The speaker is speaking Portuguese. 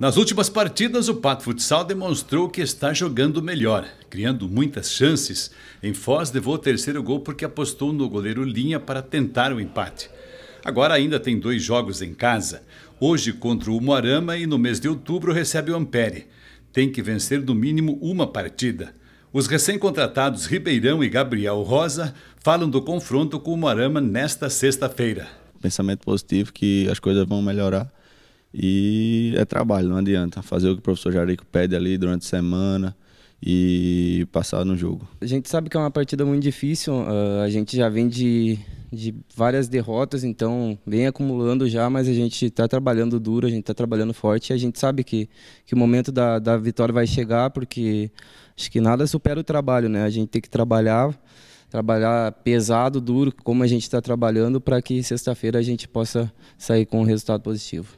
Nas últimas partidas, o Pato Futsal demonstrou que está jogando melhor, criando muitas chances. Em Foz, levou o terceiro gol porque apostou no goleiro Linha para tentar o empate. Agora ainda tem dois jogos em casa. Hoje contra o Moarama e no mês de outubro recebe o Ampere. Tem que vencer no mínimo uma partida. Os recém-contratados Ribeirão e Gabriel Rosa falam do confronto com o Moarama nesta sexta-feira. Pensamento positivo que as coisas vão melhorar e é trabalho, não adianta fazer o que o professor Jarico pede ali durante a semana e passar no jogo. A gente sabe que é uma partida muito difícil, uh, a gente já vem de, de várias derrotas, então vem acumulando já, mas a gente está trabalhando duro, a gente está trabalhando forte e a gente sabe que, que o momento da, da vitória vai chegar, porque acho que nada supera o trabalho, né? A gente tem que trabalhar, trabalhar pesado, duro, como a gente está trabalhando, para que sexta-feira a gente possa sair com um resultado positivo.